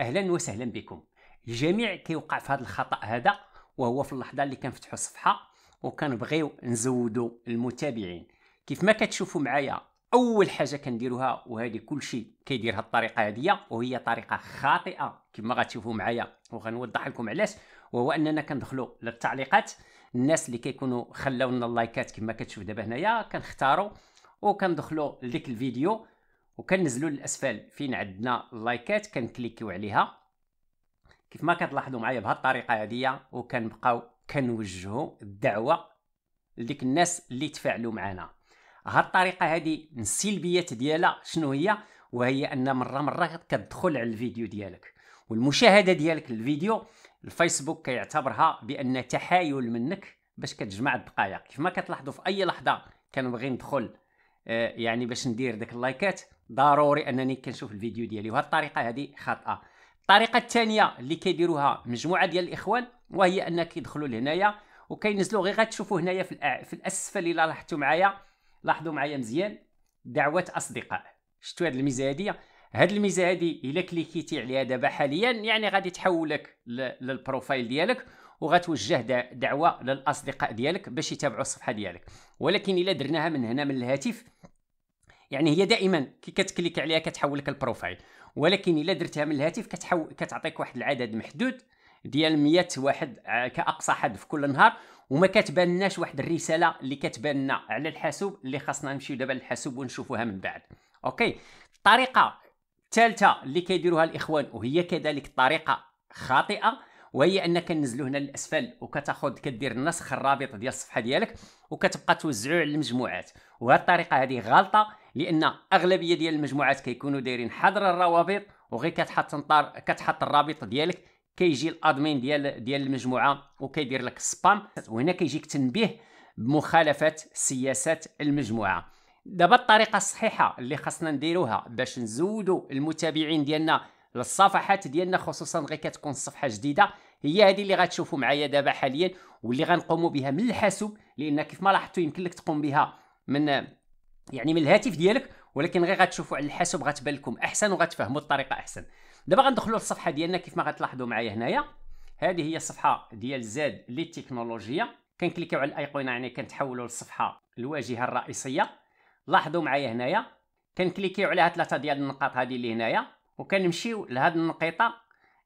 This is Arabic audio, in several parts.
اهلا وسهلا بكم الجميع كيوقع في هذا الخطا هذا وهو في اللحظه اللي كنفتحوا الصفحه وكنبغيو نزودوا المتابعين كيف ما كتشوفوا معايا اول حاجه كنديروها وهذه كلشي كيديرها الطريقه هذه وهي طريقه خاطئه كما غتشوفوا معايا وغنوضح لكم علاش وهو اننا كندخلوا للتعليقات الناس اللي كيكونوا خلاو لنا اللايكات كما كتشوف دابا هنايا كنختاروا وكندخلوا لديك الفيديو وكنزلوا للاسفل فين عندنا اللايكات كنكليكيو عليها كيف ما كتلاحظوا معايا بهذه الطريقه هذه وكنبقاو كنوجهوا الدعوه لديك الناس اللي تفاعلوا معنا هذه الطريقه هذه السلبيات ديالها شنو هي وهي ان مره مره كتدخل على الفيديو ديالك والمشاهده ديالك للفيديو الفيسبوك كيعتبرها بان تحايل منك باش كتجمع الدقائق كيف ما كتلاحظوا في اي لحظه كنبغي ندخل آه، يعني باش ندير داك اللايكات ضروري انني كنشوف الفيديو ديالي وهذه الطريقه هذه خاطئه الطريقه الثانيه اللي كيديروها مجموعه ديال الاخوان وهي ان كيدخلوا لهنايا وكينزلوا غير غتشوفوا هنايا في, الأع... في الاسفل الا لاحظتوا معايا لاحظوا معايا مزيان دعوه اصدقاء شفتوا هذه الميزه هذه هاد الميزه هادي الا كليكيتي عليها دابا حاليا يعني غادي تحولك للبروفايل ديالك وغتوجه دعوه للاصدقاء ديالك باش يتابعوا الصفحه ديالك ولكن الا درناها من هنا من الهاتف يعني هي دائما كي كتكليك عليها كتحول لك البروفايل ولكن الا درتها من الهاتف كتحول كتعطيك واحد العدد محدود ديال 100 واحد آه، كاقصى حد في كل نهار وما كتبانناش واحد الرساله اللي كتبان على الحاسوب اللي خاصنا نمشيو دابا للحاسوب ونشوفوها من بعد اوكي الطريقه الثالثه اللي كيديروها الاخوان وهي كذلك طريقه خاطئه وهي انك كنزلو هنا للاسفل وكتاخذ كدير نسخ الرابط ديال الصفحه ديالك وكتبقى توزعوه على المجموعات وهذه الطريقه هذه غلطه لان اغلبيه ديال المجموعات كيكونوا دايرين حظر الروابط وغير كتحط نطار كتحط الرابط ديالك كيجي الادمين ديال ديال المجموعه وكيدير لك سبام وهنا كيجيك تنبيه بمخالفه سياسات المجموعه دابا الطريقه الصحيحه اللي خاصنا نديروها باش نزودوا المتابعين ديالنا للصفحات ديالنا خصوصا غير كتكون صفحه جديده هي هذه اللي غتشوفوا معايا دابا حاليا واللي غنقوموا بها من الحاسوب لان كيف ما لاحظتوا يمكن لك تقوم بها من يعني من الهاتف ديالك ولكن غير غتشوفوا على الحاسوب غتبان لكم احسن وغتفهموا الطريقه احسن دابا غندخلوا للصفحه ديالنا كيف ما غتلاحظوا معايا هنايا هذه هي الصفحه ديال زاد للتكنولوجيا كنكليكيو على الايقونه يعني كنتحولوا للصفحه الواجهه الرئيسيه لاحظوا معايا هنايا كنكليكيو على هاد ثلاثه ديال النقاط هذه اللي هنايا وكنمشيو لهاد النقيطه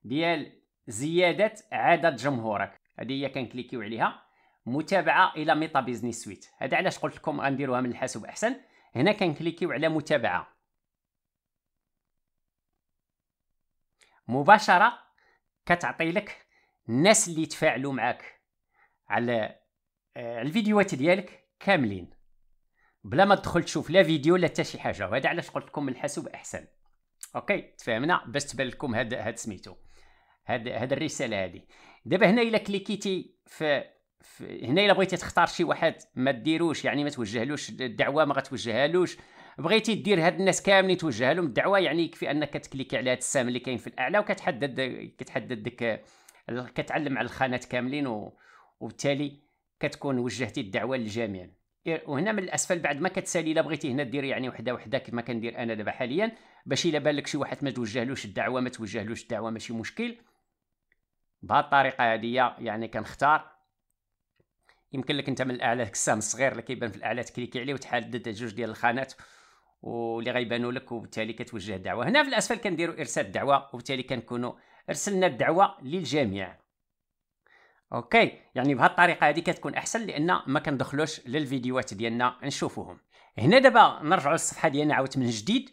ديال زياده عدد جمهورك هذه هي كنكليكيو عليها متابعه الى ميتا بيزنس سويت هذا علاش قلت لكم غنديروها من الحاسوب احسن هنا كنكليكيو على متابعه مباشره كتعطي لك الناس اللي تفاعلوا معك على آه، الفيديوهات ديالك كاملين بلا ما تدخل تشوف لا فيديو لا حتى شي حاجه وهذا علاش قلت لكم الحاسوب احسن اوكي تفاهمنا باش تبان لكم هاد هذا سميتو هاد هذه الرساله هادي دابا هنا الا كليكيتي في هنا الا بغيتي تختار شي واحد ما ديروش يعني ما توجهلوش الدعوه ما غتوجهالوش بغيتي دير هاد الناس كاملين توجه لهم الدعوه يعني يكفي انك تكليكي على هاد السهم اللي كاين في الاعلى وكتحدد كتحدد ديك كتعلم على الخانات كاملين و... وبالتالي كتكون وجهتي الدعوه للجميع وهنا من الاسفل بعد ما كتسالي الا بغيتي هنا دير يعني وحده وحده كما كندير انا دابا حاليا باش الا بان لك شي واحد ما توجهلوش الدعوه ما توجهلوش الدعوه ماشي مشكل بهاد الطريقه هذه يعني كنختار يمكن لك انت من الاعلى كسام الصغير اللي كيبان في الاعلى تكليكي عليه وتحدد جوج ديال الخانات واللي غيبانوا لك وبالتالي كتوجه الدعوه هنا في الاسفل كنديروا ارسال الدعوه وبالتالي كنكونوا ارسلنا الدعوه للجميع اوكي يعني بهذه الطريقه هذه كتكون احسن لان ما كندخلوش للفيديوهات ديالنا نشوفوهم هنا دابا نرجعوا للصفحه ديالنا عاوت من جديد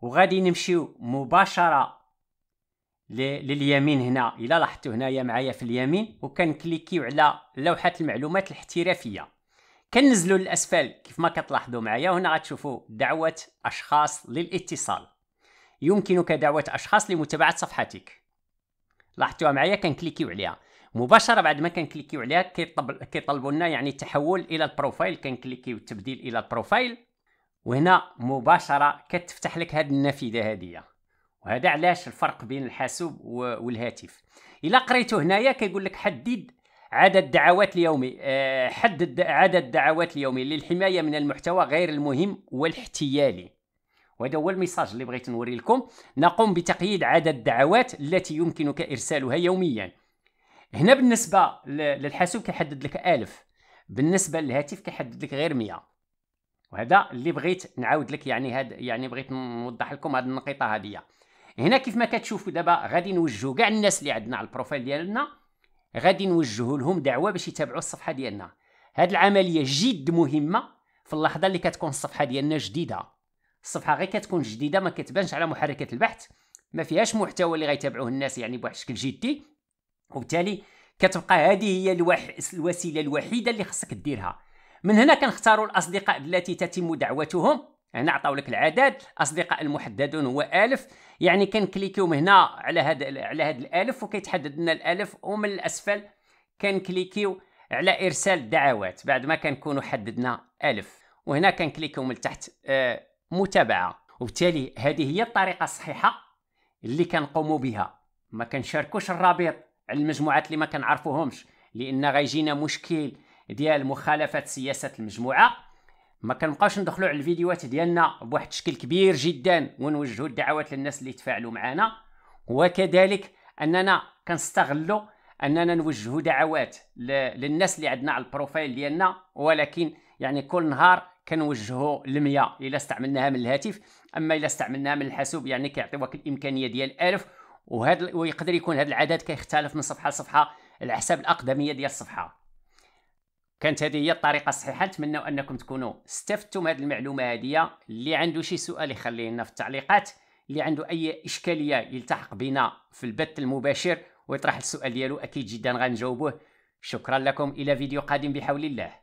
وغادي نمشيو مباشره لليمين هنا الى لاحظتوا هنايا معايا في اليمين وكنكليكيو على لوحه المعلومات الاحترافيه كنزلوا للاسفل كيف ما كتلاحظوا معايا هنا غتشوفوا دعوه اشخاص للاتصال يمكنك دعوه اشخاص لمتابعه صفحتك لاحظتوها معايا كنكليكيو عليها مباشره بعد ما كنكليكيو عليها كيطلبوا لنا يعني التحول الى البروفايل كنكليكيو التبديل الى البروفايل وهنا مباشره كتفتح لك هذه النافذه هذه وهذا علاش الفرق بين الحاسوب والهاتف الا قريتو هنايا كيقول لك حدد عدد الدعوات اليومي آه، حدد عدد الدعوات اليومي للحمايه من المحتوى غير المهم والاحتيالي وهذا هو الميساج اللي بغيت نوري لكم نقوم بتقييد عدد الدعوات التي يمكنك ارسالها يوميا هنا بالنسبه للحاسوب كيحدد لك 1000 بالنسبه للهاتف كيحدد لك غير 100 وهذا اللي بغيت نعاود لك يعني هاد يعني بغيت نوضح لكم هاد النقطه هذه هنا كيف ما كتشوفوا دابا غادي نوجهوا كاع الناس اللي عندنا على البروفايل ديالنا غادي نوجهوا لهم دعوه باش يتابعوا الصفحه ديالنا هاد العمليه جد مهمه في اللحظه اللي كتكون الصفحه ديالنا جديده الصفحه غير كتكون جديده ما كتبانش على محركات البحث ما فيهاش محتوى اللي غيتابعوه الناس يعني بواحد الشكل جدي وبالتالي كتبقى هذه هي الوح... الوسيله الوحيده اللي خصك ديرها من هنا كنختاروا الاصدقاء التي تتم دعوتهم هنا يعني عطاو لك العدد اصدقاء المحددون هو الف يعني كنكليكيو هنا على هذا على هذا الالف وكيتحدد لنا الالف ومن الاسفل كنكليكيو على ارسال الدعوات بعد ما كنكونوا حددنا الف وهنا كنكليكيو من تحت آه متابعه وبالتالي هذه هي الطريقه الصحيحه اللي كنقوموا بها ما كنشاركوش الرابط على المجموعات اللي ما كنعرفوهمش لان غيجينا مشكل ديال مخالفه سياسه المجموعه ما كنبقاوش ندخلوا على الفيديوهات ديالنا بواحد الشكل كبير جدا ونوجهوا الدعوات للناس اللي تفاعلوا معنا وكذلك اننا كنستغلوا اننا نوجهوا دعوات للناس اللي عندنا على البروفايل ديالنا ولكن يعني كل نهار كنوجهوا ل100 الا استعملناها من الهاتف اما الا استعملناها من الحاسوب يعني كيعطيوك الامكانيه ديال 1000 وهذا ويقدر يكون هذا العدد كيختلف من صفحه لصفحه على حساب الاقدميه ديال الصفحه كانت هذه هي الطريقه الصحيحه نتمنى انكم تكونوا استفدتم هذه المعلومه هذه اللي عنده شي سؤال يخليه لنا في التعليقات اللي عنده اي اشكاليه يلتحق بنا في البث المباشر ويطرح السؤال ديالو اكيد جدا غنجاوبوه شكرا لكم الى فيديو قادم بحول الله